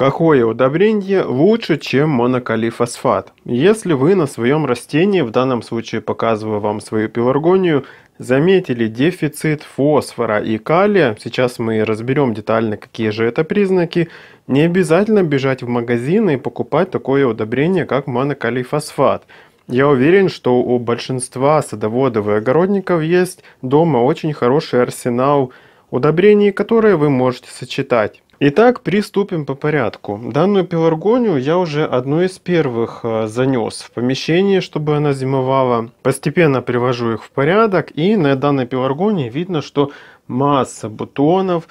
Какое удобрение лучше, чем монокалифосфат? Если вы на своем растении, в данном случае показываю вам свою пеларгонию, заметили дефицит фосфора и калия, сейчас мы разберем детально, какие же это признаки, не обязательно бежать в магазин и покупать такое удобрение, как монокалифосфат. Я уверен, что у большинства садоводов и огородников есть дома очень хороший арсенал удобрений, которые вы можете сочетать. Итак, приступим по порядку. Данную пеларгонию я уже одну из первых э, занес в помещение, чтобы она зимовала. Постепенно привожу их в порядок, и на данной пеларгонии видно, что масса бутонов,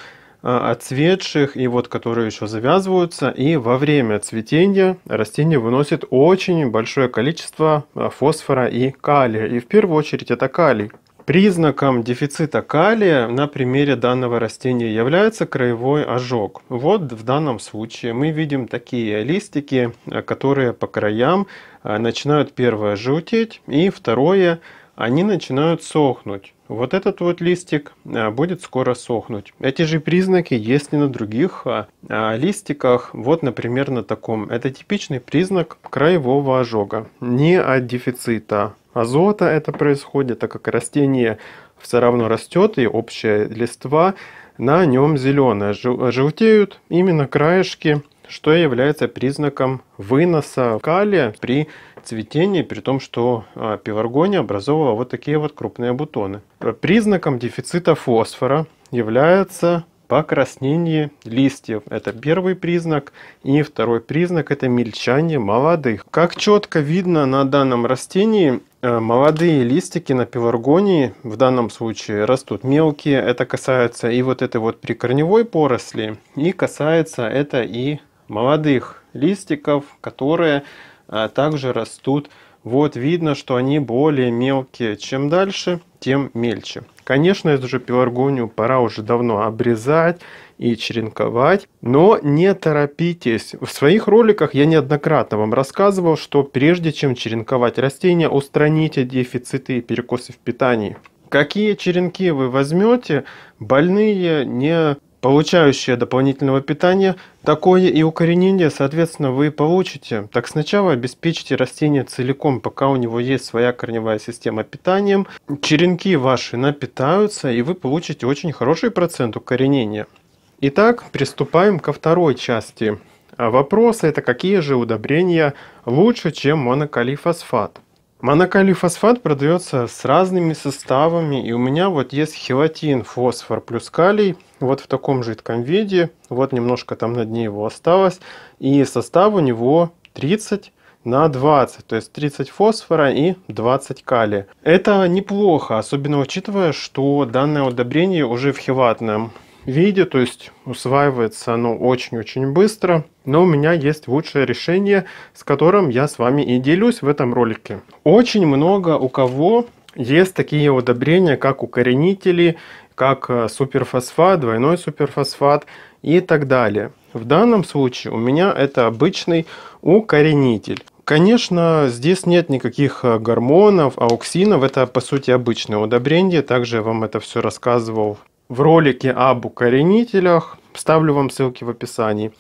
э, отцветших и вот которые еще завязываются и во время цветения растение выносит очень большое количество э, фосфора и калия и в первую очередь это калий Признаком дефицита калия на примере данного растения является краевой ожог. Вот в данном случае мы видим такие листики, э, которые по краям э, начинают первое желтеть и второе они начинают сохнуть. Вот этот вот листик э, будет скоро сохнуть. Эти же признаки есть и на других листиках. Вот, например, на таком. Это типичный признак краевого ожога. Не от дефицита азота это происходит, так как растение все равно растет, и общая листва на нем зеленая. Желтеют именно краешки, что является признаком выноса калия при цветении, при том, что а, пеларгония образовывала вот такие вот крупные бутоны. Признаком дефицита фосфора является покраснение листьев. Это первый признак. И второй признак это мельчание молодых. Как четко видно на данном растении, Э, молодые листики на пеларгонии в данном случае растут мелкие. Это касается и вот этой вот прикорневой поросли, и касается это и молодых листиков, которые э, также растут. Вот видно, что они более мелкие. Чем дальше, тем мельче. Конечно, эту же пеларгонию пора уже давно обрезать и черенковать, но не торопитесь. В своих роликах я неоднократно вам рассказывал, что прежде чем черенковать растения, устраните дефициты и перекосы в питании. Какие черенки вы возьмете, больные не Получающее дополнительного питания, такое и укоренение, соответственно, вы получите. Так сначала обеспечьте растение целиком, пока у него есть своя корневая система питанием. Черенки ваши напитаются, и вы получите очень хороший процент укоренения. Итак, приступаем ко второй части. Вопрос это какие же удобрения лучше, чем монокалифосфат? Монокалий-фосфат продается с разными составами. И у меня вот есть хелатин, фосфор плюс калий. Вот в таком жидком виде. Вот немножко там на дне его осталось. И состав у него 30 на 20, то есть 30 фосфора и 20 калия. Это неплохо, особенно учитывая, что данное удобрение уже в хеватном виде, то есть усваивается оно очень-очень быстро. Но у меня есть лучшее решение, с которым я с вами и делюсь в этом ролике. Очень много у кого есть такие удобрения, как укоренители, как э, суперфосфат, двойной суперфосфат и так далее. В данном случае у меня это обычный укоренитель. Конечно, здесь нет никаких э, гормонов, ауксинов. Это, по сути, обычное удобрение. Также я вам это все рассказывал в ролике об укоренителях, ставлю вам ссылки в описании.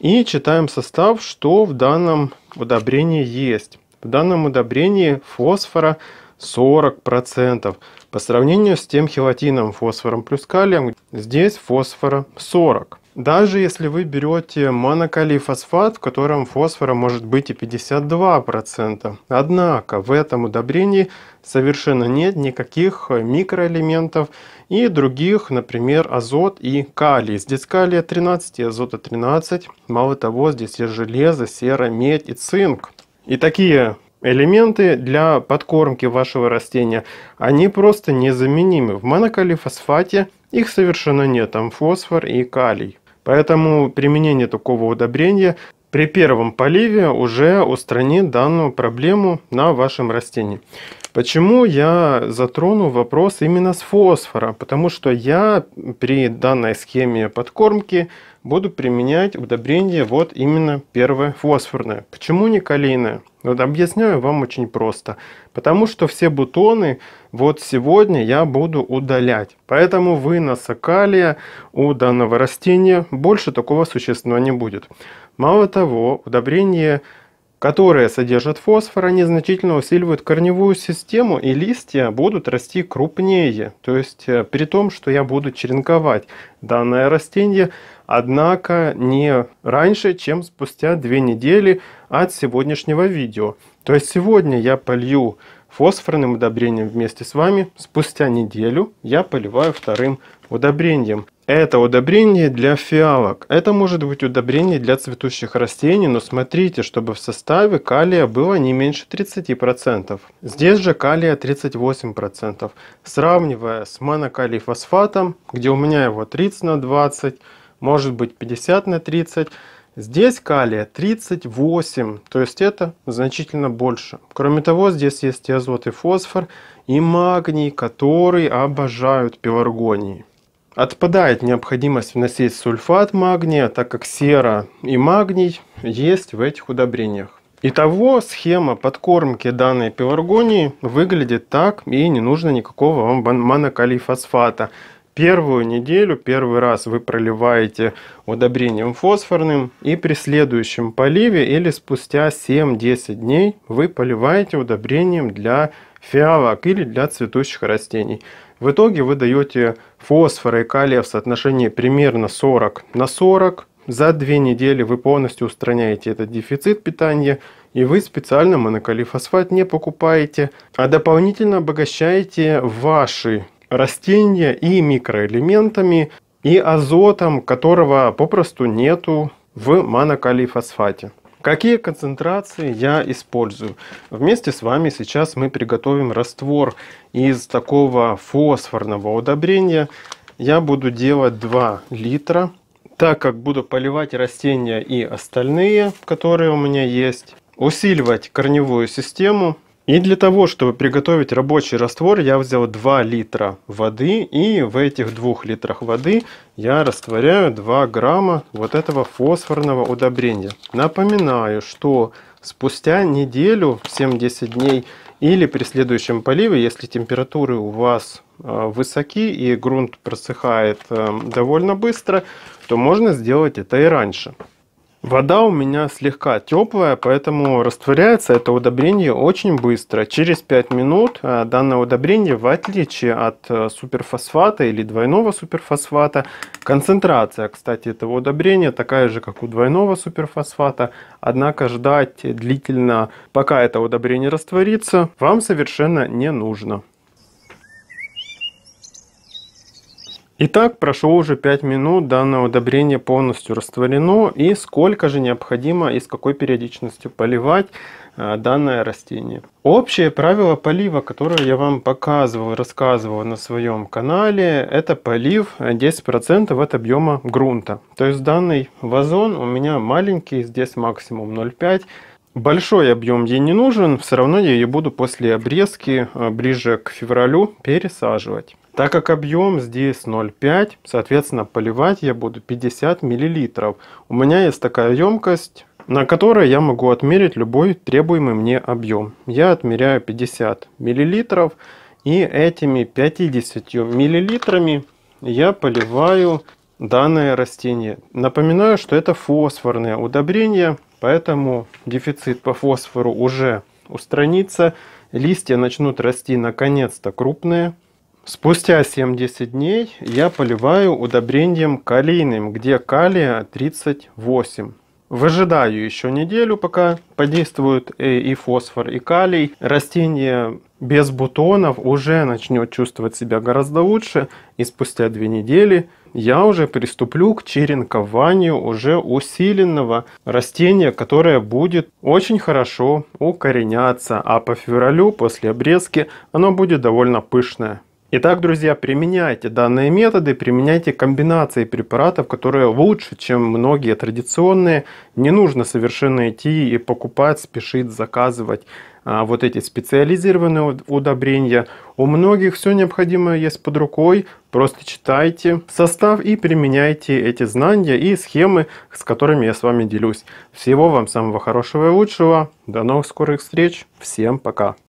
И читаем состав, что в данном удобрении есть. В данном удобрении фосфора 40% по сравнению с тем хелатином, фосфором плюс калием. Здесь фосфора 40%. Даже если вы берете монокалифосфат, в котором фосфора может быть и 52%. Однако в этом удобрении совершенно нет никаких микроэлементов и других, например, азот и калий. Здесь калия 13 и азота 13. Мало того, здесь есть железо, сера, медь и цинк. И такие элементы для подкормки вашего растения, они просто незаменимы. В монокалифосфате их совершенно нет, там фосфор и калий. Поэтому применение такого удобрения при первом поливе уже устранит данную проблему на вашем растении. Почему я затрону вопрос именно с фосфора? Потому что я при данной схеме подкормки буду применять удобрение вот именно первое фосфорное. Почему не калийное? Вот объясняю вам очень просто. Потому что все бутоны вот сегодня я буду удалять. Поэтому выноса калия у данного растения больше такого существа не будет. Мало того, удобрение которые содержат фосфор, они значительно усиливают корневую систему, и листья будут расти крупнее. То есть э, при том, что я буду черенковать данное растение, однако не раньше, чем спустя две недели от сегодняшнего видео. То есть сегодня я полью фосфорным удобрением вместе с вами, спустя неделю я поливаю вторым удобрением. Это удобрение для фиалок. Это может быть удобрение для цветущих растений, но смотрите, чтобы в составе калия было не меньше 30%. Здесь же калия 38%. Сравнивая с монокалий фосфатом, где у меня его 30 на 20, может быть 50 на 30, Здесь калия 38, то есть это значительно больше. Кроме того, здесь есть и азот, и фосфор, и магний, которые обожают пеларгонии. Отпадает необходимость вносить сульфат магния, так как сера и магний есть в этих удобрениях. Итого схема подкормки данной пеларгонии выглядит так и не нужно никакого вам монокалифосфата. Первую неделю, первый раз вы проливаете удобрением фосфорным и при следующем поливе или спустя 7-10 дней вы поливаете удобрением для фиалок или для цветущих растений. В итоге вы даете фосфора и калия в соотношении примерно 40 на 40. За две недели вы полностью устраняете этот дефицит питания, и вы специально монокалифосфат не покупаете, а дополнительно обогащаете ваши растения и микроэлементами, и азотом, которого попросту нету в монокалифосфате. Какие концентрации я использую? Вместе с вами сейчас мы приготовим раствор из такого фосфорного удобрения. Я буду делать 2 литра, так как буду поливать растения и остальные, которые у меня есть. Усиливать корневую систему и для того, чтобы приготовить рабочий раствор, я взял 2 литра воды. И в этих 2 литрах воды я растворяю 2 грамма вот этого фосфорного удобрения. Напоминаю, что спустя неделю, 7-10 дней, или при следующем поливе, если температуры у вас э, высоки и грунт просыхает э, довольно быстро, то можно сделать это и раньше. Вода у меня слегка теплая, поэтому растворяется это удобрение очень быстро. Через 5 минут э, данное удобрение, в отличие от э, суперфосфата или двойного суперфосфата, концентрация, кстати, этого удобрения такая же, как у двойного суперфосфата, однако ждать длительно, пока это удобрение растворится, вам совершенно не нужно. Итак, прошло уже 5 минут, данное удобрение полностью растворено. И сколько же необходимо и с какой периодичностью поливать э, данное растение. Общее правило полива, которое я вам показывал, рассказывал на своем канале, это полив 10% от объема грунта. То есть данный вазон у меня маленький, здесь максимум 0,5 Большой объем ей не нужен, все равно я ее буду после обрезки э, ближе к февралю пересаживать. Так как объем здесь 0,5, соответственно поливать я буду 50 мл. У меня есть такая емкость, на которой я могу отмерить любой требуемый мне объем. Я отмеряю 50 мл и этими 50 мл я поливаю данное растение. Напоминаю, что это фосфорное удобрение, поэтому дефицит по фосфору уже устранится. Листья начнут расти наконец-то крупные. Спустя 70 дней я поливаю удобрением калийным, где калия 38. Выжидаю еще неделю, пока подействуют э, и фосфор, и калий. Растение без бутонов уже начнет чувствовать себя гораздо лучше. И спустя две недели я уже приступлю к черенкованию уже усиленного растения, которое будет очень хорошо укореняться. А по февралю после обрезки оно будет довольно пышное. Итак, друзья, применяйте данные методы, применяйте комбинации препаратов, которые лучше, чем многие традиционные. Не нужно совершенно идти и покупать, спешить, заказывать а, вот эти специализированные удобрения. У многих все необходимое есть под рукой, просто читайте состав и применяйте эти знания и схемы, с которыми я с вами делюсь. Всего вам самого хорошего и лучшего. До новых скорых встреч. Всем пока.